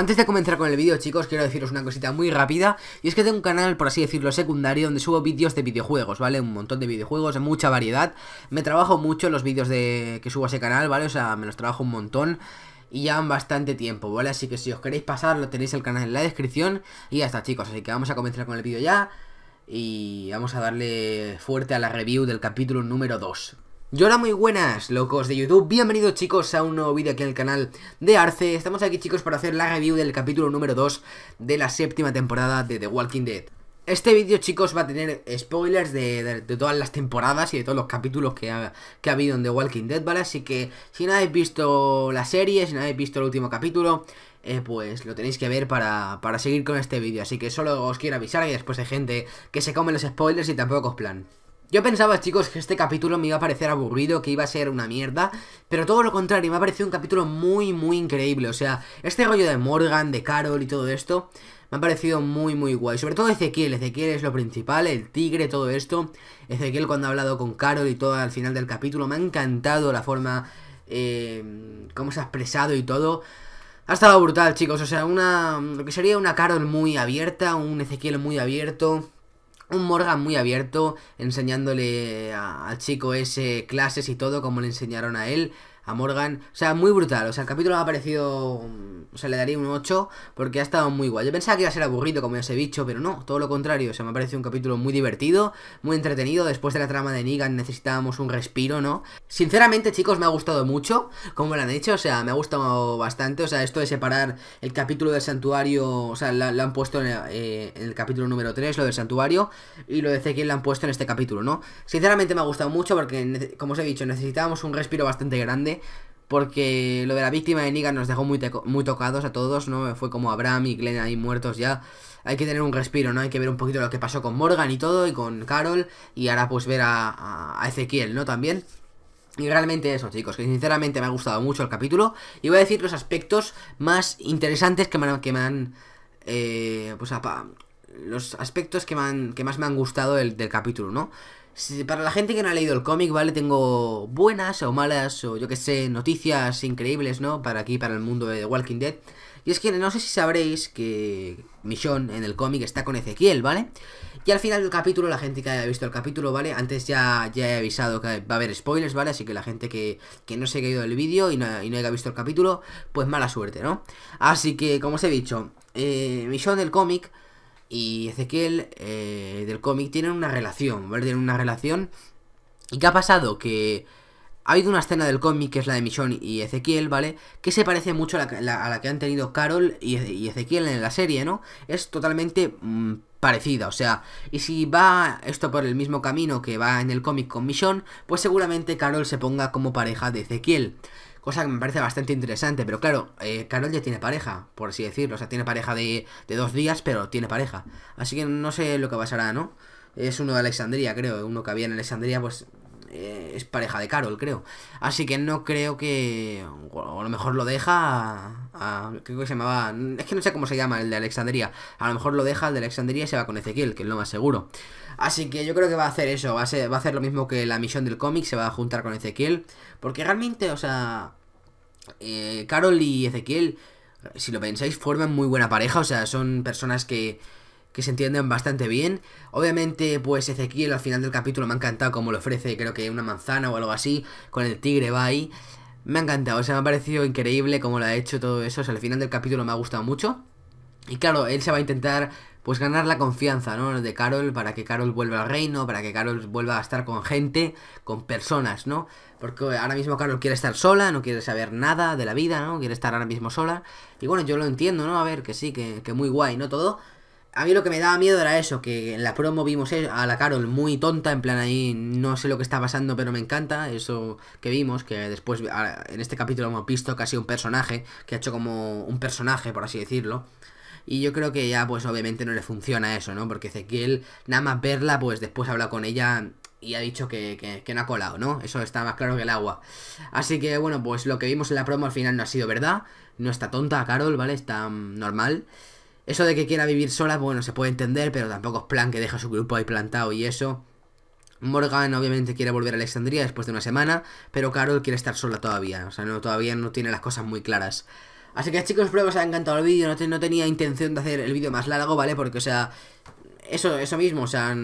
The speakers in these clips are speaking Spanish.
Antes de comenzar con el vídeo, chicos, quiero deciros una cosita muy rápida. Y es que tengo un canal, por así decirlo, secundario, donde subo vídeos de videojuegos, ¿vale? Un montón de videojuegos, mucha variedad. Me trabajo mucho los vídeos de... que subo a ese canal, ¿vale? O sea, me los trabajo un montón y llevan bastante tiempo, ¿vale? Así que si os queréis pasar, lo tenéis el canal en la descripción y ya está, chicos. Así que vamos a comenzar con el vídeo ya y vamos a darle fuerte a la review del capítulo número 2. Y hola muy buenas locos de YouTube, bienvenidos chicos a un nuevo vídeo aquí en el canal de Arce Estamos aquí chicos para hacer la review del capítulo número 2 de la séptima temporada de The Walking Dead Este vídeo chicos va a tener spoilers de, todas las temporadas y de todos los capítulos que ha, habido en The Walking Dead, ¿vale? Así que si no habéis visto la serie, si no habéis visto el último capítulo eh, pues lo tenéis que ver para, para seguir con este vídeo. Así que solo os quiero avisar que después hay gente que se come los spoilers y tampoco os plan. Yo pensaba, chicos, que este capítulo me iba a parecer aburrido, que iba a ser una mierda, pero todo lo contrario, me ha parecido un capítulo muy, muy increíble. O sea, este rollo de Morgan, de Carol y todo esto, me ha parecido muy, muy guay. Sobre todo Ezequiel, Ezequiel es lo principal, el tigre, todo esto. Ezequiel cuando ha hablado con Carol y todo al final del capítulo, me ha encantado la forma, eh, cómo se ha expresado y todo. Ha estado brutal, chicos, o sea, una, lo que sería una Carol muy abierta, un Ezequiel muy abierto un Morgan muy abierto, enseñándole al chico ese clases y todo, como le enseñaron a él, a Morgan. O sea, muy brutal. O sea, el capítulo ha parecido mm, o sea, le daría un 8 porque ha estado muy guay. Yo pensaba que iba a ser aburrido, como ya os he dicho, pero no, todo lo contrario. O sea, me ha parecido un capítulo muy divertido, muy entretenido. Después de la trama de Negan necesitábamos un respiro, ¿no? Sinceramente, chicos, me ha gustado mucho, como lo han dicho O sea, me ha gustado bastante. O sea, esto de separar el capítulo del santuario, o sea, lo, han puesto eh, en, el, capítulo número 3, lo del santuario, y lo de que lo han puesto en este capítulo, ¿no? Sinceramente me ha gustado mucho porque, como os he dicho, necesitábamos un respiro bastante grande porque lo de la víctima de Nigan nos dejó muy, tocados a todos, ¿no? Fue como Abraham y Glenn ahí muertos ya. Hay que tener un respiro, ¿no? Hay que ver un poquito lo que pasó con Morgan y todo, y con Carol, y ahora pues ver a, Ezequiel, ¿no? También. Y realmente eso, chicos, que sinceramente me ha gustado mucho el capítulo. Y voy a decir los aspectos más interesantes que me han... Que me han eh, pues los aspectos que, me han, que más me han gustado del capítulo, ¿no? para la gente que no ha leído el cómic, ¿vale? Tengo buenas o malas o yo que sé, noticias increíbles, ¿no? Para aquí, para el mundo de The Walking Dead. Y es que no sé si sabréis que Michonne en el cómic está con Ezequiel, ¿vale? Y al final del capítulo, la gente que haya visto el capítulo, ¿vale? Antes ya, ya he avisado que va a haber spoilers, ¿vale? Así que la gente que, que no se haya caído el vídeo y no, y haya visto el capítulo, pues mala suerte, ¿no? Así que, como os he dicho, eh, Michonne el cómic y Ezequiel eh, del cómic tienen una relación, ¿vale? Tienen una relación. ¿Y qué ha pasado? Que ha habido una escena del cómic, que es la de Michonne y Ezequiel, ¿vale? Que se parece mucho a la, que han tenido Carol y, Ezequiel en la serie, ¿no? Es totalmente mm, parecida, o sea, y si va esto por el mismo camino que va en el cómic con Michonne, pues seguramente Carol se ponga como pareja de Ezequiel. Cosa que me parece bastante interesante, pero claro, eh, Carol ya tiene pareja, por así decirlo. O sea, tiene pareja de, dos días, pero tiene pareja. Así que no sé lo que pasará, ¿no? Es uno de Alexandria, creo. Uno que había en Alexandria, pues eh, es pareja de Carol, creo. Así que no creo que... O a lo mejor lo deja a, Creo que se llamaba... Es que no sé cómo se llama el de Alexandria. A lo mejor lo deja el de Alexandria y se va con Ezequiel, que es lo más seguro. Así que yo creo que va a hacer eso. Va a, ser, va a hacer lo mismo que la misión del cómic. Se va a juntar con Ezequiel. Porque realmente, o sea, eh, Carol y Ezequiel, si lo pensáis, forman muy buena pareja, o sea, son personas que, que se entienden bastante bien. Obviamente, pues Ezequiel al final del capítulo me ha encantado como le ofrece, creo que una manzana o algo así, con el tigre va ahí. Me ha encantado, o sea, me ha parecido increíble cómo lo ha hecho todo eso, al final del capítulo me ha gustado mucho. Y claro, él se va a intentar pues ganar la confianza, ¿no? De Carol para que Carol vuelva al reino, para que Carol vuelva a estar con gente, con personas, ¿no? Porque ahora mismo Carol quiere estar sola, no quiere saber nada de la vida, ¿no? Quiere estar ahora mismo sola. Y bueno, yo lo entiendo, ¿no? A ver, que sí, que, que muy guay, ¿no? Todo. A mí lo que me daba miedo era eso, que en la promo vimos a la Carol muy tonta, en plan ahí no sé lo que está pasando, pero me encanta. Eso que vimos, que después en este capítulo hemos visto casi un personaje, que ha hecho como un personaje, por así decirlo. Y yo creo que ya, pues obviamente no le funciona eso, ¿no? Porque Ezequiel, nada más verla, pues después habla con ella y ha dicho que, que, no ha colado, ¿no? Eso está más claro que el agua. Así que bueno, pues lo que vimos en la promo al final no ha sido verdad. No está tonta Carol, ¿vale? Está mm, normal. Eso de que quiera vivir sola, bueno, se puede entender, pero tampoco es plan que deja su grupo ahí plantado y eso. Morgan obviamente quiere volver a Alexandria después de una semana, pero Carol quiere estar sola todavía. O sea, no, todavía no tiene las cosas muy claras. Así que chicos, espero que os haya encantado el vídeo. No, no tenía intención de hacer el vídeo más largo, ¿vale? Porque, o sea, eso, eso mismo, o sea,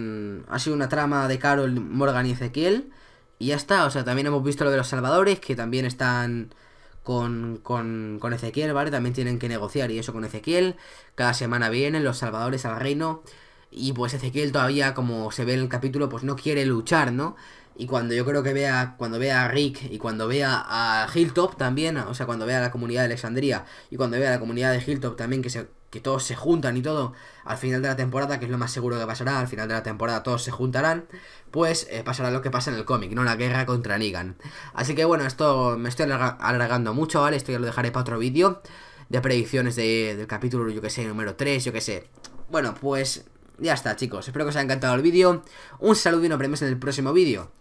ha sido una trama de Carol, Morgan y Ezequiel. Y ya está, o sea, también hemos visto lo de los salvadores, que también están con, con, con Ezequiel, ¿vale? También tienen que negociar y eso con Ezequiel. Cada semana vienen los salvadores al reino. Y pues Ezequiel todavía, como se ve en el capítulo, pues no quiere luchar, ¿no? Y cuando yo creo que vea, cuando vea a Rick y cuando vea a Hilltop también, o sea, cuando vea a la comunidad de Alexandria y cuando vea a la comunidad de Hilltop también que se que todos se juntan y todo al final de la temporada, que es lo más seguro que pasará, al final de la temporada todos se juntarán, pues eh, pasará lo que pasa en el cómic, ¿no? La guerra contra Negan. Así que bueno, esto me estoy alargando mucho, ¿vale? Esto ya lo dejaré para otro vídeo de predicciones del capítulo, yo que sé, número 3, yo que sé. Bueno, pues ya está, chicos. Espero que os haya encantado el vídeo. Un saludo y nos vemos en el próximo vídeo.